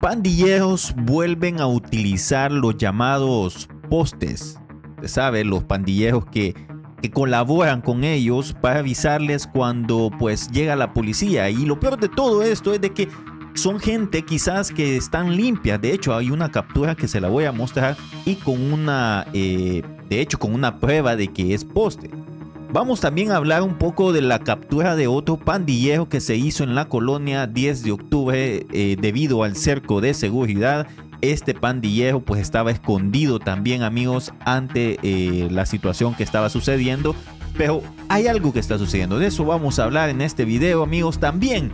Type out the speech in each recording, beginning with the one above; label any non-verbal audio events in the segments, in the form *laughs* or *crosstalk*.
Pandilleros vuelven a utilizar los llamados postes. Usted sabe, los pandilleros que, colaboran con ellos para avisarles cuando pues llega la policía. Y lo peor de todo esto es de que son gente quizás que están limpias. De hecho, hay una captura que se la voy a mostrar y con una, eh, de hecho, con una prueba de que es poste. Vamos también a hablar un poco de la captura de otro pandillero que se hizo en la colonia 10 de octubre eh, debido al cerco de seguridad. Este pandillero pues estaba escondido también amigos ante eh, la situación que estaba sucediendo. Pero hay algo que está sucediendo, de eso vamos a hablar en este video amigos también.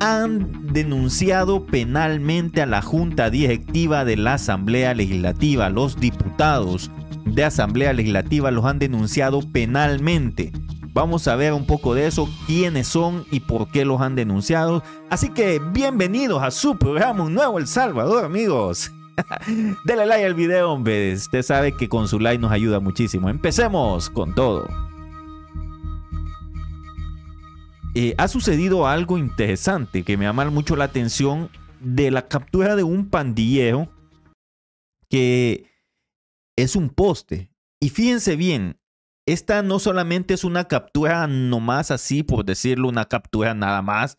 Han denunciado penalmente a la Junta Directiva de la Asamblea Legislativa, los diputados de Asamblea Legislativa los han denunciado penalmente. Vamos a ver un poco de eso, quiénes son y por qué los han denunciado. Así que bienvenidos a su programa Un Nuevo El Salvador, amigos. *laughs* Dale like al video, hombre. Usted sabe que con su like nos ayuda muchísimo. Empecemos con todo. Eh, ha sucedido algo interesante que me llama mucho la atención de la captura de un pandillero que es un poste. Y fíjense bien, esta no solamente es una captura nomás así, por decirlo, una captura nada más,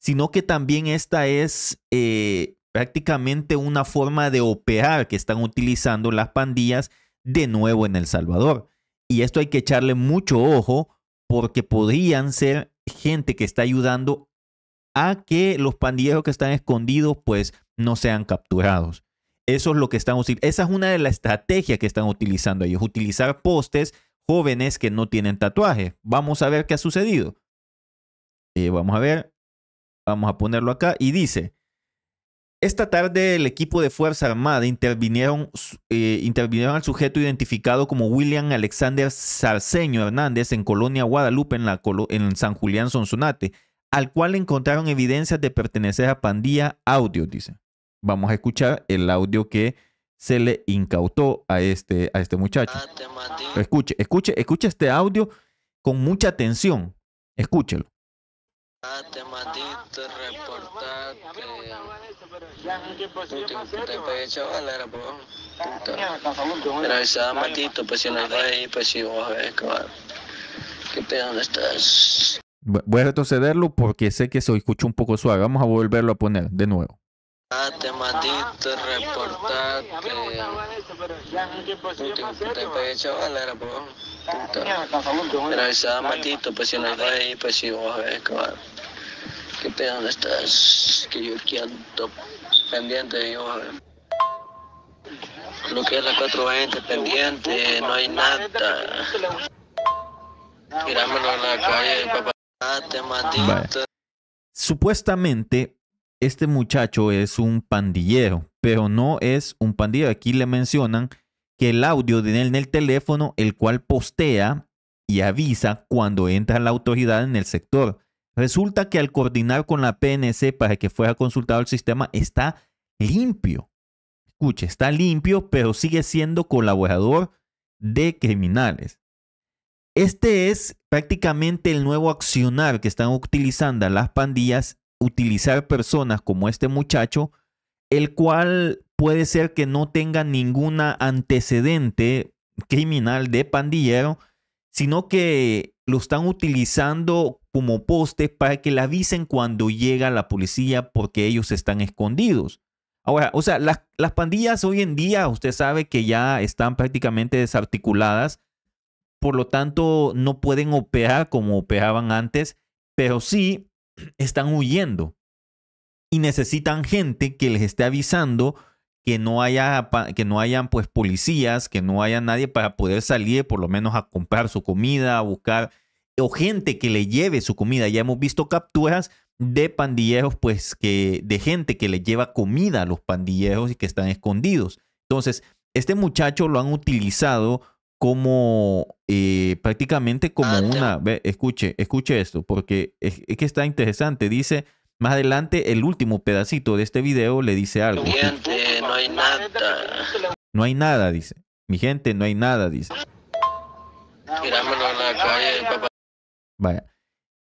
sino que también esta es eh, prácticamente una forma de operar que están utilizando las pandillas de nuevo en El Salvador. Y esto hay que echarle mucho ojo porque podrían ser gente que está ayudando a que los pandilleros que están escondidos pues no sean capturados. Eso es lo que están Esa es una de las estrategias que están utilizando ellos, utilizar postes jóvenes que no tienen tatuaje. Vamos a ver qué ha sucedido. Eh, vamos a ver, vamos a ponerlo acá y dice, esta tarde el equipo de Fuerza Armada intervinieron, eh, intervinieron al sujeto identificado como William Alexander Sarceño Hernández en Colonia Guadalupe en, la, en San Julián Sonsonate, al cual encontraron evidencias de pertenecer a Pandilla Audio, dice vamos a escuchar el audio que se le incautó a este, a este muchacho. Escuche, escuche, escuche este audio con mucha atención. Escúchelo. Voy a retrocederlo porque sé que se escucha un poco suave. Vamos a volverlo a poner de nuevo. Ah, te matiste, reportaste. Te pegué chavalera, po. Pero estaba matito, pues si no iba ahí, pues si vos ves, cabrón. ¿Qué pedo? ¿Dónde estás? Que yo quedo pendiente de yo, eh. Lo que es la 420, pendiente, no hay nada. Tirámelo en la calle, papá. Ah, te Supuestamente este muchacho es un pandillero, pero no es un pandillero. Aquí le mencionan que el audio de él en el teléfono, el cual postea y avisa cuando entra la autoridad en el sector. Resulta que al coordinar con la PNC para que fuera consultado el sistema, está limpio. Escuche, está limpio, pero sigue siendo colaborador de criminales. Este es prácticamente el nuevo accionar que están utilizando las pandillas utilizar personas como este muchacho, el cual puede ser que no tenga ninguna antecedente criminal de pandillero, sino que lo están utilizando como poste para que le avisen cuando llega la policía porque ellos están escondidos. Ahora, o sea, las, las pandillas hoy en día, usted sabe que ya están prácticamente desarticuladas, por lo tanto no pueden operar como operaban antes, pero sí están huyendo y necesitan gente que les esté avisando que no haya que no hayan pues policías, que no haya nadie para poder salir por lo menos a comprar su comida, a buscar o gente que le lleve su comida. Ya hemos visto capturas de pandilleros pues que de gente que le lleva comida a los pandilleros y que están escondidos. Entonces, este muchacho lo han utilizado como eh, prácticamente como ah, una... Ve, escuche, escuche esto, porque es, que está interesante. Dice, más adelante, el último pedacito de este video le dice algo. gente, no hay nada. No hay nada, dice. Mi gente, no hay nada, dice. Vaya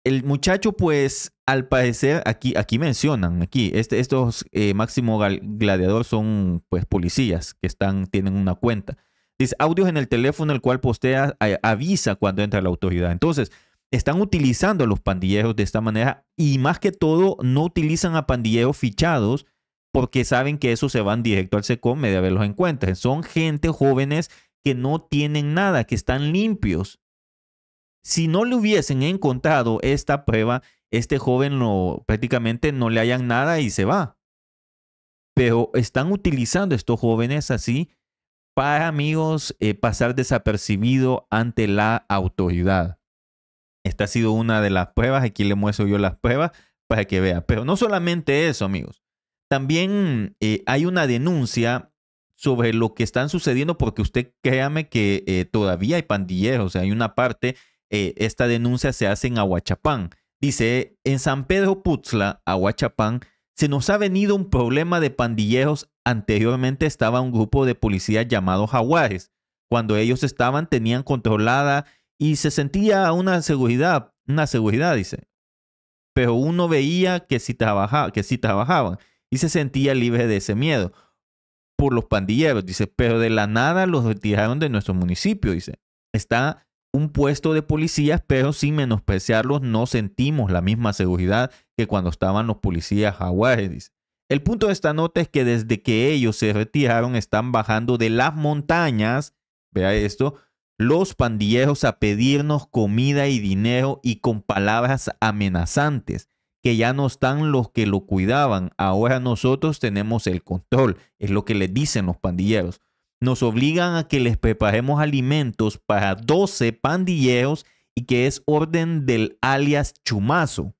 el muchacho, pues, al parecer, aquí, aquí mencionan, aquí, este, estos eh, máximo gladiador son, pues, policías que están, tienen una cuenta. Dice, audios en el teléfono el cual postea, eh, avisa cuando entra la autoridad. Entonces, están utilizando a los pandilleros de esta manera y más que todo no utilizan a pandilleros fichados porque saben que esos se van directo al SECOM de vez los encuentren Son gente jóvenes que no tienen nada, que están limpios. Si no le hubiesen encontrado esta prueba, este joven lo prácticamente no le hayan nada y se va. Pero están utilizando estos jóvenes así para amigos eh, pasar desapercibido ante la autoridad. Esta ha sido una de las pruebas, aquí le muestro yo las pruebas para que vea. Pero no solamente eso, amigos. También eh, hay una denuncia sobre lo que están sucediendo porque usted créame que eh, todavía hay pandilleros, o sea, hay una parte, esta denuncia se hace en Aguachapán. Dice, en San Pedro Putzla, Aguachapán, se nos ha venido un problema de pandilleros. Anteriormente estaba un grupo de policías llamado jaguares. Cuando ellos estaban tenían controlada y se sentía una seguridad, una seguridad, dice. Pero uno veía que sí, trabajaba, que si trabajaban y se sentía libre de ese miedo por los pandilleros, dice. Pero de la nada los retiraron de nuestro municipio, dice. Está un puesto de policías, pero sin menospreciarlos, no sentimos la misma seguridad que cuando estaban los policías jaguares. El punto de esta nota es que desde que ellos se retiraron, están bajando de las montañas, vea esto, los pandilleros a pedirnos comida y dinero y con palabras amenazantes, que ya no están los que lo cuidaban, ahora nosotros tenemos el control, es lo que le dicen los pandilleros nos obligan a que les preparemos alimentos para 12 pandilleros y que es orden del alias Chumazo.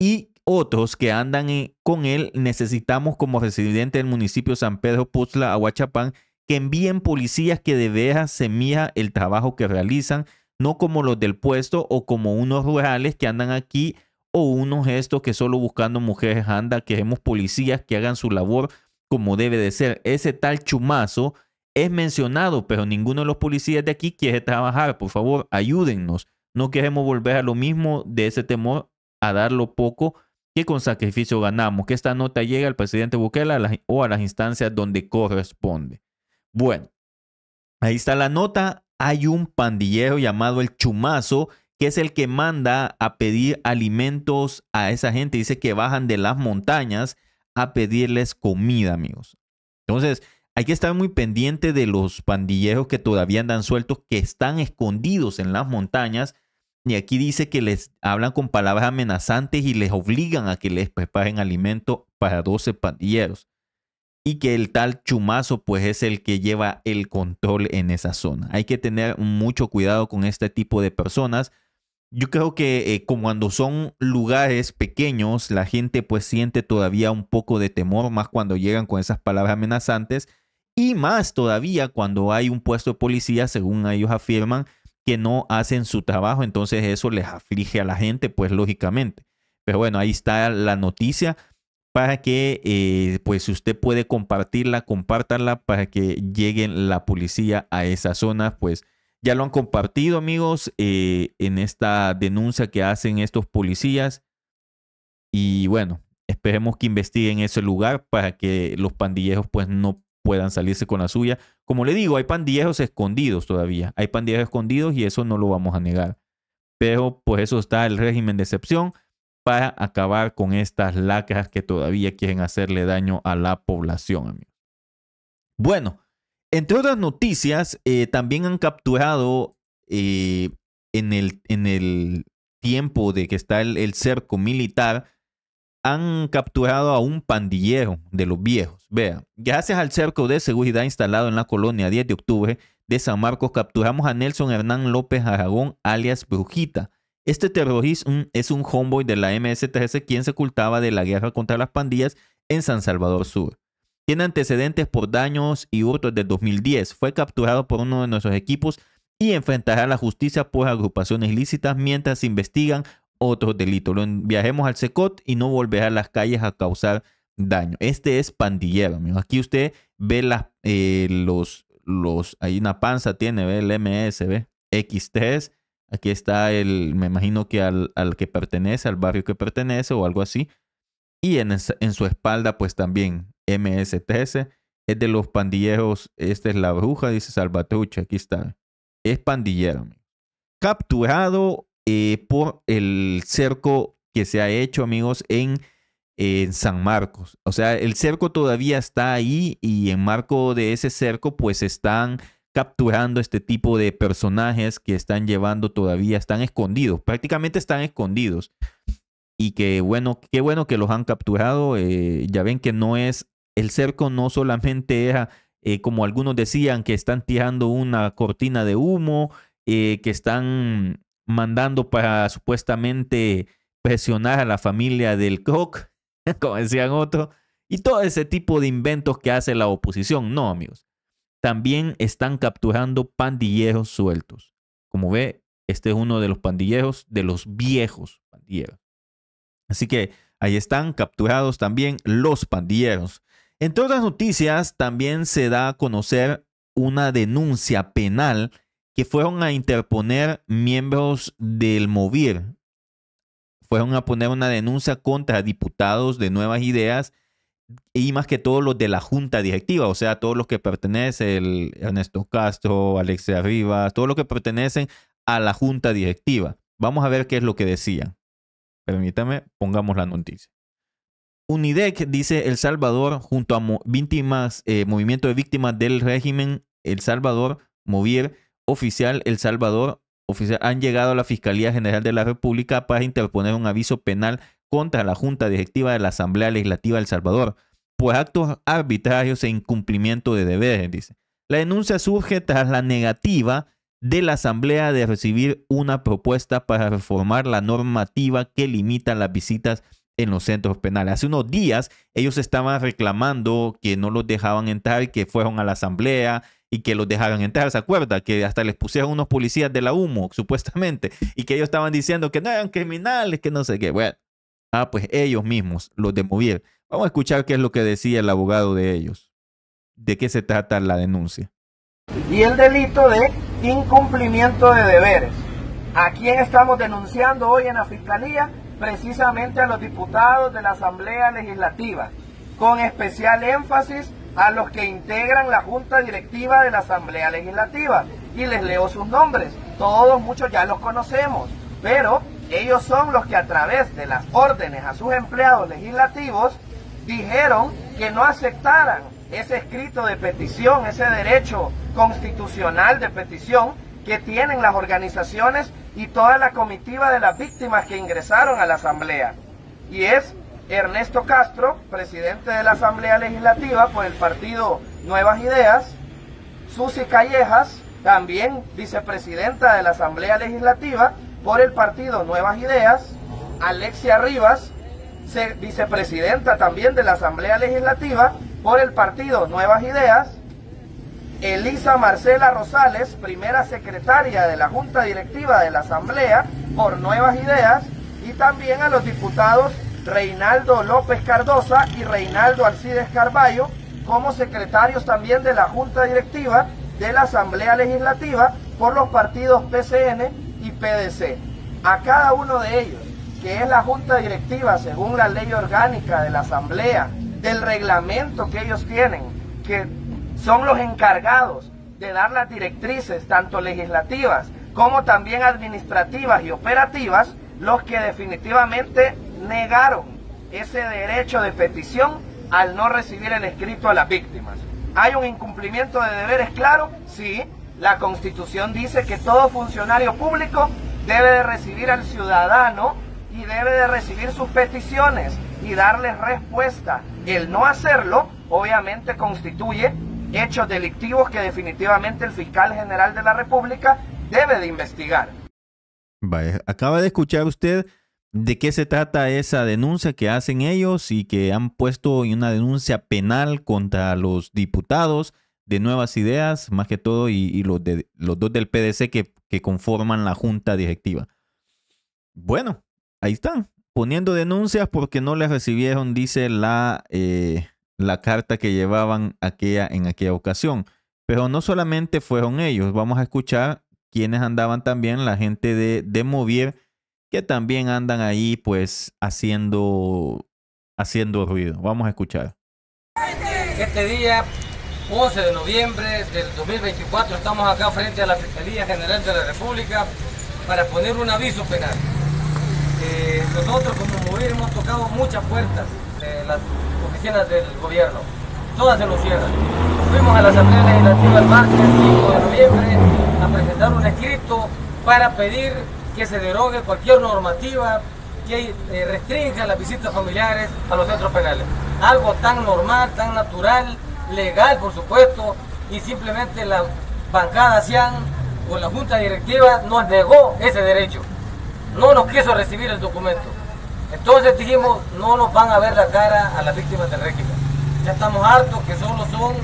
Y otros que andan con él necesitamos como residente del municipio San Pedro Putzla, Aguachapán, que envíen policías que de veras el trabajo que realizan, no como los del puesto o como unos rurales que andan aquí o unos estos que solo buscando mujeres anda, queremos policías que hagan su labor como debe de ser. Ese tal chumazo es mencionado, pero ninguno de los policías de aquí quiere trabajar. Por favor, ayúdennos. No queremos volver a lo mismo de ese temor a dar lo poco que con sacrificio ganamos. Que esta nota llegue al presidente Bukele o a las instancias donde corresponde. Bueno, ahí está la nota. Hay un pandillero llamado el Chumazo que es el que manda a pedir alimentos a esa gente. Dice que bajan de las montañas a pedirles comida, amigos. Entonces, hay que estar muy pendiente de los pandilleros que todavía andan sueltos, que están escondidos en las montañas. Y aquí dice que les hablan con palabras amenazantes y les obligan a que les preparen alimento para 12 pandilleros. Y que el tal chumazo pues es el que lleva el control en esa zona. Hay que tener mucho cuidado con este tipo de personas yo creo que eh, como cuando son lugares pequeños, la gente pues siente todavía un poco de temor, más cuando llegan con esas palabras amenazantes, y más todavía cuando hay un puesto de policía, según ellos afirman, que no hacen su trabajo, entonces eso les aflige a la gente, pues lógicamente. Pero bueno, ahí está la noticia para que, eh, pues usted puede compartirla, compártala para que lleguen la policía a esa zona, pues ya lo han compartido, amigos, eh, en esta denuncia que hacen estos policías. Y bueno, esperemos que investiguen ese lugar para que los pandilleros pues no puedan salirse con la suya. Como le digo, hay pandilleros escondidos todavía. Hay pandilleros escondidos y eso no lo vamos a negar. Pero pues eso está el régimen de excepción para acabar con estas lacras que todavía quieren hacerle daño a la población, amigos. Bueno, entre otras noticias, eh, también han capturado eh, en, el, tiempo de que está el, cerco militar, han capturado a un pandillero de los viejos. Vea, gracias al cerco de seguridad instalado en la colonia 10 de octubre de San Marcos, capturamos a Nelson Hernán López Aragón, alias Brujita. Este terrorismo es un homeboy de la MS-13 quien se ocultaba de la guerra contra las pandillas en San Salvador Sur. Tiene antecedentes por daños y hurtos del 2010. Fue capturado por uno de nuestros equipos y enfrentará a la justicia por agrupaciones ilícitas mientras investigan otros delitos. Lo viajemos al SECOT y no volverá a las calles a causar daño. Este es pandillero, amigo. Aquí usted ve la eh, los, los, hay una panza, tiene, ve el MS, ve X3. Aquí está el, me imagino que al, al que pertenece, al barrio que pertenece o algo así. Y en, su espalda, pues también MSTS, es de los pandilleros, esta es la bruja, dice Salvatrucha, aquí está. Es pandillero. Capturado eh, por el cerco que se ha hecho, amigos, en, eh, en, San Marcos. O sea, el cerco todavía está ahí y en marco de ese cerco, pues están capturando este tipo de personajes que están llevando todavía, están escondidos, prácticamente están escondidos y que bueno, qué bueno que los han capturado. Eh, ya ven que no es, el cerco no solamente era, eh, como algunos decían, que están tirando una cortina de humo, eh, que están mandando para supuestamente presionar a la familia del Croc, *laughs* como decían otros, y todo ese tipo de inventos que hace la oposición. No, amigos. También están capturando pandilleros sueltos. Como ve, este es uno de los pandilleros, de los viejos pandilleros Así que ahí están capturados también los pandilleros. Entre otras noticias, también se da a conocer una denuncia penal que fueron a interponer miembros del MOVIR. Fueron a poner una denuncia contra diputados de Nuevas Ideas y más que todo los de la junta directiva, o sea, todos los que pertenecen, Ernesto Castro, Alexia Rivas, todos los que pertenecen a la junta directiva. Vamos a ver qué es lo que decían. Permítame, pongamos la noticia. UNIDEC dice El Salvador, junto a víctimas, eh, Movimiento de Víctimas del Régimen El Salvador, Movier, Oficial El Salvador, oficial, han llegado a la Fiscalía General de la República para interponer un aviso penal contra la Junta Directiva de la Asamblea Legislativa de El Salvador por actos arbitrarios e incumplimiento de deberes, dice. La denuncia surge tras la negativa de la Asamblea de recibir una propuesta para reformar la normativa que limita las visitas en los centros penales. Hace unos días ellos estaban reclamando que no los dejaban entrar, que fueron a la asamblea y que los dejaran entrar. ¿Se acuerda? Que hasta les pusieron unos policías de la UMO, *laughs* supuestamente, y que ellos estaban diciendo que no eran criminales, que no sé qué. Bueno, ah, pues ellos mismos los demovieron. Vamos a escuchar qué es lo que decía el abogado de ellos. ¿De qué se trata la denuncia? Y el delito de incumplimiento de deberes. ¿A quién estamos denunciando hoy en la Fiscalía? Precisamente a los diputados de la Asamblea Legislativa, con especial énfasis a los que integran la Junta Directiva de la Asamblea Legislativa. Y les leo sus nombres, todos muchos ya los conocemos, pero ellos son los que a través de las órdenes a sus empleados legislativos dijeron que no aceptaran ese escrito de petición, ese derecho constitucional de petición que tienen las organizaciones y toda la comitiva de las víctimas que ingresaron a la Asamblea. Y es Ernesto Castro, presidente de la Asamblea Legislativa por el partido Nuevas Ideas, Susi Callejas, también vicepresidenta de la Asamblea Legislativa por el partido Nuevas Ideas, Alexia Rivas, vicepresidenta también de la Asamblea Legislativa, por el partido Nuevas Ideas, Elisa Marcela Rosales, primera secretaria de la Junta Directiva de la Asamblea por Nuevas Ideas, y también a los diputados Reinaldo López Cardosa y Reinaldo Alcides Carballo como secretarios también de la Junta Directiva de la Asamblea Legislativa por los partidos PCN y PDC. A cada uno de ellos, que es la Junta Directiva según la ley orgánica de la Asamblea del reglamento que ellos tienen, que son los encargados de dar las directrices, tanto legislativas como también administrativas y operativas, los que definitivamente negaron ese derecho de petición al no recibir el escrito a las víctimas. ¿Hay un incumplimiento de deberes claro? Sí. La Constitución dice que todo funcionario público debe de recibir al ciudadano y debe de recibir sus peticiones y darles respuesta. El no hacerlo, obviamente, constituye hechos delictivos que definitivamente el fiscal general de la República debe de investigar. acaba de escuchar usted de qué se trata esa denuncia que hacen ellos y que han puesto en una denuncia penal contra los diputados de Nuevas Ideas, más que todo, y, los, de, los dos del PDC que conforman la junta directiva. Bueno, ahí están poniendo denuncias porque no les recibieron, dice la, eh, la carta que llevaban aquella, en aquella ocasión. Pero no solamente fueron ellos, vamos a escuchar quienes andaban también, la gente de, de Movier, que también andan ahí pues haciendo, haciendo ruido. Vamos a escuchar. Este día, 11 de noviembre del 2024, estamos acá frente a la Fiscalía General de la República para poner un aviso penal. Nosotros como movimiento hemos tocado muchas puertas de las oficinas del gobierno, todas se nos cierran. Fuimos a la Asamblea Legislativa el martes 5 de noviembre a presentar un escrito para pedir que se derogue cualquier normativa que eh, restrinja las visitas familiares a los centros penales. Algo tan normal, tan natural, legal por supuesto, y simplemente la bancada CIAN o la Junta Directiva nos negó ese derecho no nos quiso recibir el documento. Entonces dijimos, no nos van a ver la cara a las víctimas del régimen. Ya estamos hartos que solo son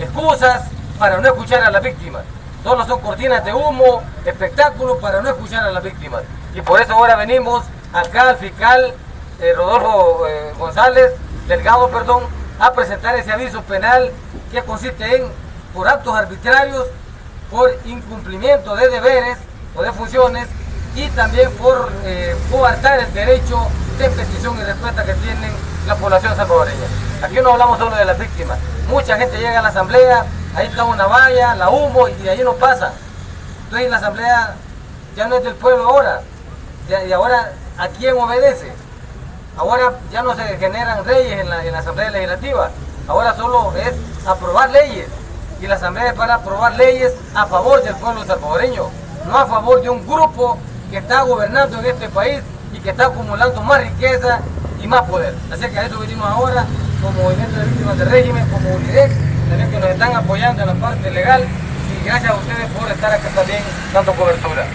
excusas para no escuchar a las víctimas. Solo son cortinas de humo, espectáculos para no escuchar a las víctimas. Y por eso ahora venimos acá al fiscal eh, Rodolfo eh, González, Delgado, perdón, a presentar ese aviso penal que consiste en, por actos arbitrarios, por incumplimiento de deberes o de funciones, y también por eh, coartar el derecho de petición y respuesta que tienen la población salvadoreña. Aquí no hablamos solo de las víctimas. Mucha gente llega a la asamblea, ahí está una valla, la humo y de ahí no pasa. Entonces la asamblea ya no es del pueblo ahora. Y ahora, ¿a quién obedece? Ahora ya no se generan reyes en la, en la asamblea legislativa. Ahora solo es aprobar leyes. Y la asamblea es para aprobar leyes a favor del pueblo salvadoreño, no a favor de un grupo que está gobernando en este país y que está acumulando más riqueza y más poder. Así que a eso venimos ahora como Movimiento de Víctimas del Régimen, como UNIDEC, también que nos están apoyando en la parte legal y gracias a ustedes por estar acá también dando cobertura.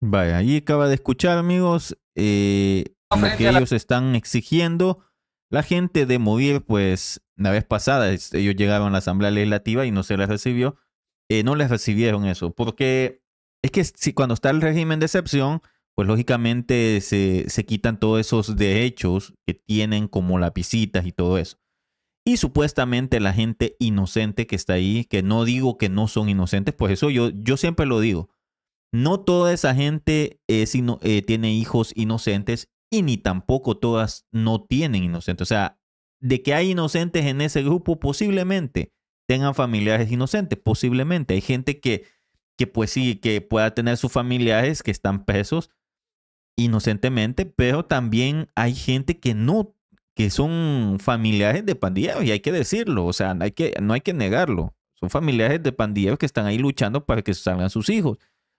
Vaya, ahí acaba de escuchar amigos eh, lo que ellos están exigiendo. La gente de Movir, pues, la vez pasada, ellos llegaron a la Asamblea Legislativa y no se les recibió. Eh, no les recibieron eso, porque es que si cuando está el régimen de excepción, pues lógicamente se, quitan todos esos derechos que tienen como las visitas y todo eso. Y supuestamente la gente inocente que está ahí, que no digo que no son inocentes, pues eso yo, yo siempre lo digo. No toda esa gente eh, tiene hijos inocentes y ni tampoco todas no tienen inocentes. O sea, de que hay inocentes en ese grupo, posiblemente tengan familiares inocentes, posiblemente. Hay gente que que pues sí, que pueda tener sus familiares que están presos inocentemente, pero también hay gente que no, que son familiares de pandilleros y hay que decirlo, o sea, hay que, no hay que negarlo. Son familiares de pandilleros que están ahí luchando para que salgan sus hijos,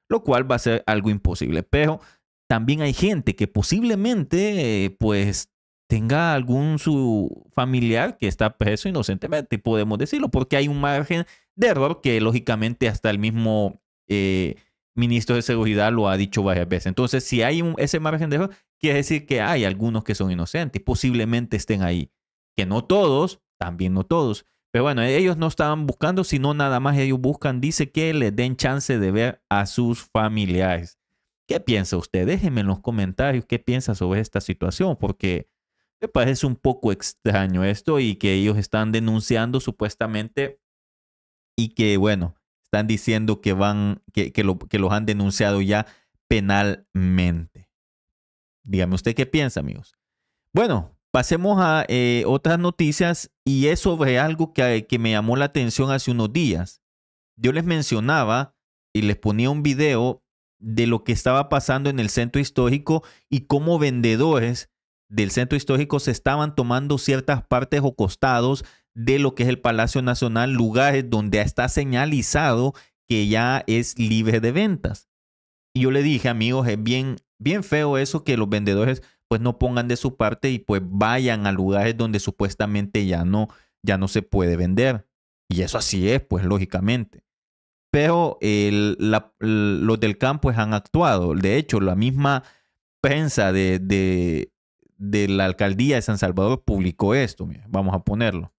lo cual va a ser algo imposible, pero también hay gente que posiblemente eh, pues tenga algún su familiar que está preso inocentemente, podemos decirlo, porque hay un margen de error que lógicamente hasta el mismo eh, ministro de seguridad lo ha dicho varias veces. Entonces, si hay ese margen de error, quiere decir que hay algunos que son inocentes, posiblemente estén ahí. Que no todos, también no todos. Pero bueno, ellos no estaban buscando, sino nada más ellos buscan, dice que le den chance de ver a sus familiares. ¿Qué piensa usted? Déjenme en los comentarios qué piensa sobre esta situación, porque me parece un poco extraño esto y que ellos están denunciando supuestamente y que, bueno, diciendo que van, que, que, lo, que los han denunciado ya penalmente. Dígame usted qué piensa, amigos. Bueno, pasemos a eh, otras noticias y es sobre algo que, que me llamó la atención hace unos días. Yo les mencionaba y les ponía un video de lo que estaba pasando en el centro histórico y cómo vendedores del centro histórico se estaban tomando ciertas partes o costados de lo que es el Palacio Nacional, lugares donde está señalizado que ya es libre de ventas. Y yo le dije, amigos, es bien, bien feo eso que los vendedores pues no pongan de su parte y pues vayan a lugares donde supuestamente ya no, ya no se puede vender. Y eso así es, pues lógicamente. Pero los del campo han actuado. De hecho, la misma prensa de, de, la alcaldía de San Salvador publicó esto. vamos a ponerlo.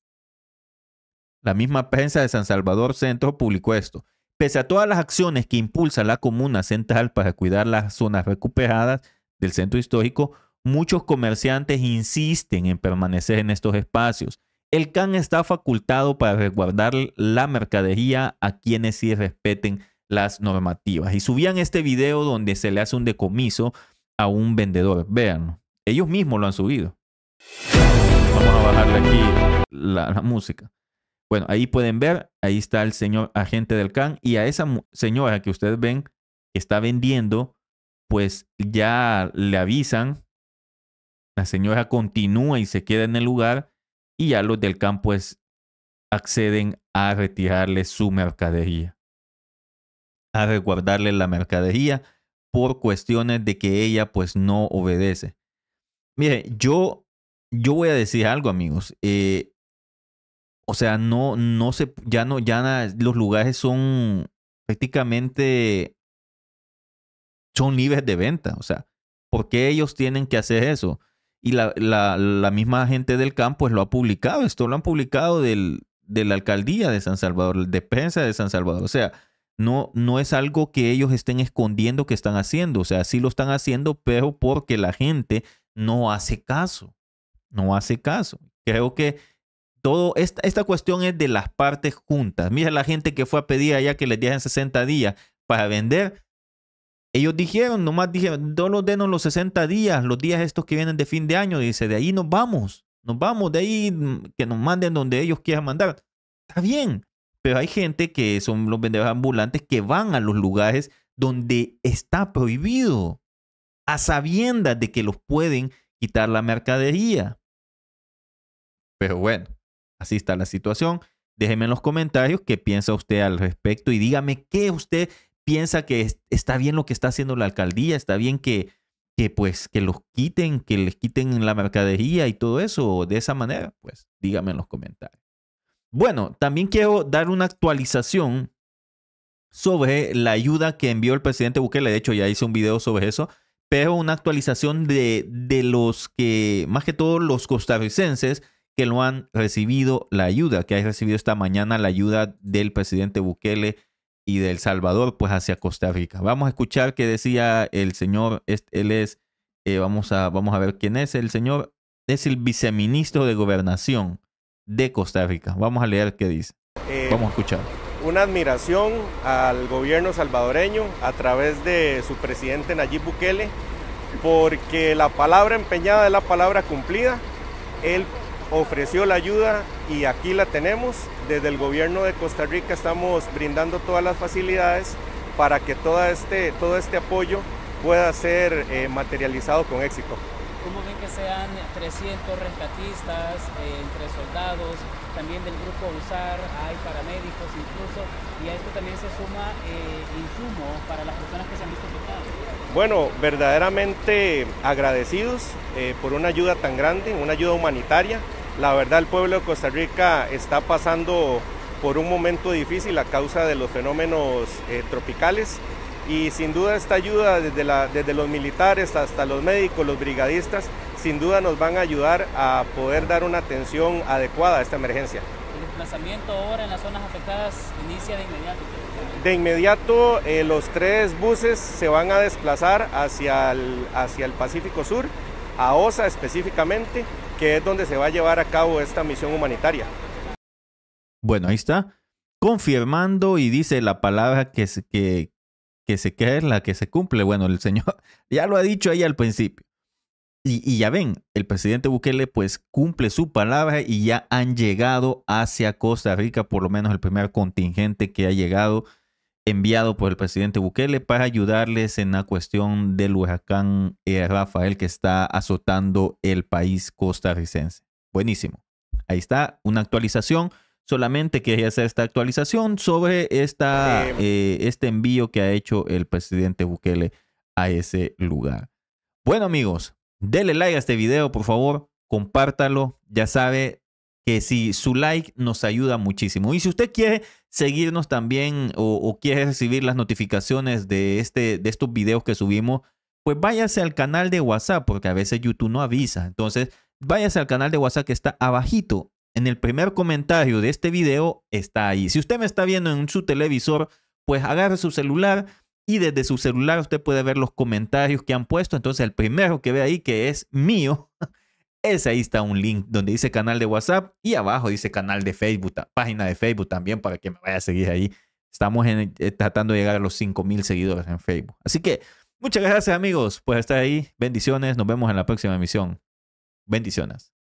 La misma prensa de San Salvador Centro publicó esto. Pese a todas las acciones que impulsa la comuna central para cuidar las zonas recuperadas del centro histórico, muchos comerciantes insisten en permanecer en estos espacios. El CAN está facultado para resguardar la mercadería a quienes sí respeten las normativas. Y subían este video donde se le hace un decomiso a un vendedor. Vean, ellos mismos lo han subido. Vamos a bajarle aquí la música. Bueno, ahí pueden ver, ahí está el señor agente del CAN y a esa señora que ustedes ven que está vendiendo, pues ya le avisan, la señora continúa y se queda en el lugar y ya los del CAN pues acceden a retirarle su mercadería, a resguardarle la mercadería por cuestiones de que ella pues no obedece. Mire, yo, yo voy a decir algo amigos, eh, o sea, no, no se, ya no, ya los lugares son prácticamente, son libres de venta. O sea, ¿por qué ellos tienen que hacer eso? Y la, la, misma gente del campo pues, lo ha publicado, esto lo han publicado del, de la alcaldía de San Salvador, de prensa de San Salvador. O sea, no, no es algo que ellos estén escondiendo que están haciendo. O sea, sí lo están haciendo, pero porque la gente no hace caso. No hace caso. Creo que todo, esta, esta cuestión es de las partes juntas. Mira la gente que fue a pedir allá que les dieran 60 días para vender. Ellos dijeron, nomás dijeron, los denos los 60 días, los días estos que vienen de fin de año. Dice, de ahí nos vamos, nos vamos, de ahí mm, que nos manden donde ellos quieran mandar. Está bien, pero hay gente que son los vendedores ambulantes que van a los lugares donde está prohibido, a sabiendas de que los pueden quitar la mercadería. Pero bueno, Así está la situación. Déjeme en los comentarios qué piensa usted al respecto y dígame qué usted piensa que está bien lo que está haciendo la alcaldía, está bien que, que pues que los quiten, que les quiten la mercadería y todo eso de esa manera, pues dígame en los comentarios. Bueno, también quiero dar una actualización sobre la ayuda que envió el presidente Bukele. De hecho, ya hice un video sobre eso, pero una actualización de, de los que, más que todo los costarricenses, que no han recibido la ayuda, que ha recibido esta mañana la ayuda del presidente Bukele y del Salvador, pues hacia Costa Rica. Vamos a escuchar qué decía el señor, él es, eh, vamos, a, vamos a ver quién es, el señor es el viceministro de Gobernación de Costa Rica. Vamos a leer qué dice. Eh, vamos a escuchar. Una admiración al gobierno salvadoreño a través de su presidente Nayib Bukele, porque la palabra empeñada es la palabra cumplida. Él ofreció la ayuda y aquí la tenemos. Desde el gobierno de Costa Rica estamos brindando todas las facilidades para que todo este, todo este apoyo pueda ser eh, materializado con éxito. ¿Cómo ven que sean 300 rescatistas, eh, entre soldados, también del grupo USAR, hay paramédicos incluso, y a esto también se suma eh, insumo para las personas que se han visto afectadas? Bueno, verdaderamente agradecidos eh, por una ayuda tan grande, una ayuda humanitaria. La verdad, el pueblo de Costa Rica está pasando por un momento difícil a causa de los fenómenos eh, tropicales y sin duda esta ayuda desde, desde los militares hasta los médicos, los brigadistas, sin duda nos van a ayudar a poder dar una atención adecuada a esta emergencia. ¿El desplazamiento ahora en las zonas afectadas inicia de inmediato? De inmediato eh, los tres buses se van a desplazar hacia el, hacia el Pacífico Sur, a OSA específicamente, que es donde se va a llevar a cabo esta misión humanitaria. Bueno, ahí está, confirmando y dice la palabra que se, que, que se queda la que se cumple. Bueno, el señor *laughs* ya lo ha dicho ahí al principio. Y, y, ya ven, el presidente Bukele pues cumple su palabra y ya han llegado hacia Costa Rica, por lo menos el primer contingente que ha llegado enviado por el presidente Bukele para ayudarles en la cuestión del huracán eh, Rafael que está azotando el país costarricense. Buenísimo. Ahí está, una actualización. Solamente quería hacer esta actualización sobre esta, em. eh, este envío que ha hecho el presidente Bukele a ese lugar. Bueno amigos, denle like a este video por favor, compártalo. Ya sabe que si su like nos ayuda muchísimo. Y si usted quiere seguirnos también o, quiere recibir las notificaciones de, este, de estos videos que subimos, pues váyase al canal de WhatsApp, porque a veces YouTube no avisa. Entonces, váyase al canal de WhatsApp que está abajito. En el primer comentario de este video está ahí. Si usted me está viendo en su televisor, pues agarre su celular y desde su celular usted puede ver los comentarios que han puesto. Entonces, el primero que ve ahí que es mío, *laughs* Es ahí está un link donde dice canal de WhatsApp y abajo dice canal de Facebook, página de Facebook también para que me vaya a seguir ahí. Estamos eh, tratando de llegar a los 5000 seguidores en Facebook. Así que muchas gracias amigos por estar ahí. Bendiciones. Nos vemos en la próxima emisión. Bendiciones.